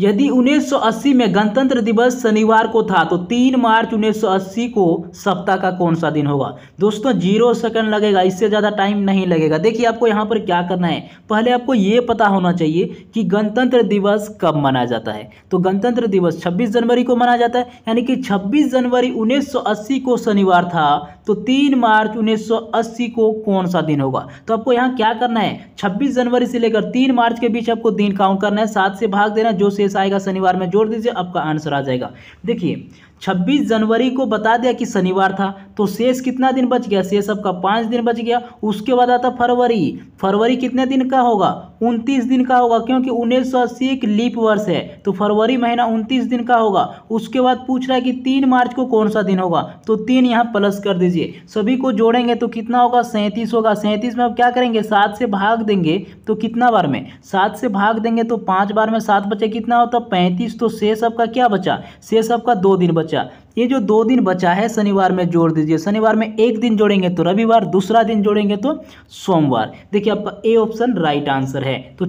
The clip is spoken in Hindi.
यदि 1980 में गणतंत्र दिवस शनिवार को था तो 3 मार्च 1980 को सप्ताह का कौन सा दिन होगा दोस्तों जीरो सेकंड लगेगा इससे ज़्यादा टाइम नहीं लगेगा देखिए आपको यहाँ पर क्या करना है पहले आपको ये पता होना चाहिए कि गणतंत्र दिवस कब मनाया जाता है तो गणतंत्र दिवस 26 जनवरी को मनाया जाता है यानी कि छब्बीस जनवरी उन्नीस को शनिवार था तो तीन मार्च उन्नीस को कौन सा दिन होगा तो आपको यहाँ क्या करना है छब्बीस जनवरी से लेकर तीन मार्च के बीच आपको दिन काउंट करना है सात से भाग देना जो से शेष आएगा शनिवार में जोड़ दीजिए आपका आंसर आ जाएगा देखिए 26 जनवरी को बता दिया कि शनिवार था तो शेष कितना दिन बच गया शेष आपका पाँच दिन बच गया उसके बाद आता फरवरी फरवरी कितने दिन का होगा 29 दिन का होगा क्योंकि उन्नीस सौ अस्सी एक लीप वर्ष है तो फरवरी महीना 29 दिन का होगा उसके बाद पूछ रहा है कि तीन मार्च को कौन सा दिन होगा तो तीन यहाँ प्लस कर दीजिए सभी को जोड़ेंगे तो कितना होगा सैंतीस होगा सैंतीस में अब क्या करेंगे सात से भाग देंगे तो कितना बार में सात से भाग देंगे तो पाँच बार में सात बचे कितना कितना होता पैंतीस तो शेष आपका क्या बचा शेष आपका दो दिन बचा ये जो दो दिन बचा है शनिवार में जोड़ दीजिए शनिवार में एक दिन जोड़ेंगे तो रविवार दूसरा दिन जोड़ेंगे तो सोमवार देखिए आपका ए ऑप्शन राइट आंसर है तो